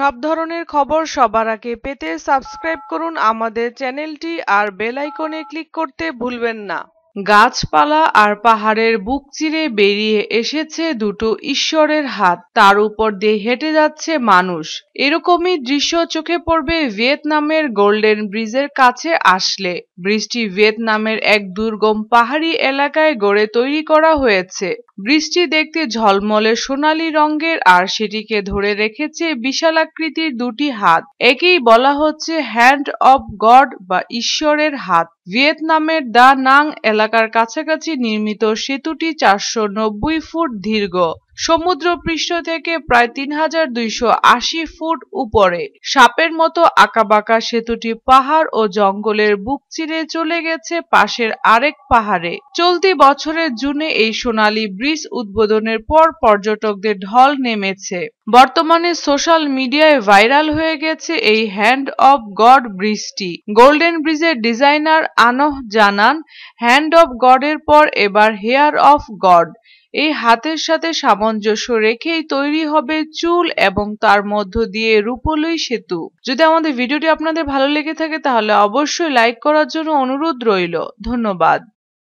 সব ধরনের খবর সবার আগে পেতে সাবস্ক্রাইব করুন আমাদের চ্যানেলটি আর বেল আইকনে ক্লিক করতে ভুলবেন না গাছপালা আর পাহাড়ের বুক চিরে বেরিয়ে এসেছে দুটো ঈশ্বরের হাত তার উপর দিয়ে হেঁটে যাচ্ছে মানুষ এরকমই দৃশ্য চোখে পড়বে ভিয়েতনামের গোল্ডেন ব্রিজের কাছে আসলে ব্রিজটি ভিয়েতনামের এক দুর্গম পাহাড়ি এলাকায় গড়ে তৈরি করা হয়েছে বৃষ্টি দেখতে ঝলমলে সোনালি রঙের আর সেটিকে ধরে রেখেছে বিশালাকৃতির দুটি হাত একেই বলা হচ্ছে হ্যান্ড অব গড বা ঈশ্বরের হাত ভিয়েতনামের দা নাং এলাকার কাছাকাছি নির্মিত সেতুটি চারশো ফুট দীর্ঘ সমুদ্রপৃষ্ঠ থেকে প্রায় তিন হাজার দুইশো আশি ফুট উপরে সাপের মতো আঁকাবাঁকা সেতুটি পাহাড় ও জঙ্গলের বুক চিরে চলে গেছে পাশের আরেক পাহাড়ে চলতি বছরের জুনে এই সোনালী ব্রিজ উদ্বোধনের পর পর্যটকদের ঢল নেমেছে বর্তমানে সোশ্যাল মিডিয়ায় ভাইরাল হয়ে গেছে এই হ্যান্ড অফ গড ব্রিজটি গোল্ডেন ব্রিজের ডিজাইনার আনহ জানান হ্যান্ড অফ গডের পর এবার হেয়ার অফ গড এই হাতের সাথে সামঞ্জস্য রেখেই তৈরি হবে চুল এবং তার মধ্য দিয়ে রূপলই সেতু যদি আমাদের ভিডিওটি আপনাদের ভালো লেগে থাকে তাহলে অবশ্যই লাইক করার জন্য অনুরোধ রইল ধন্যবাদ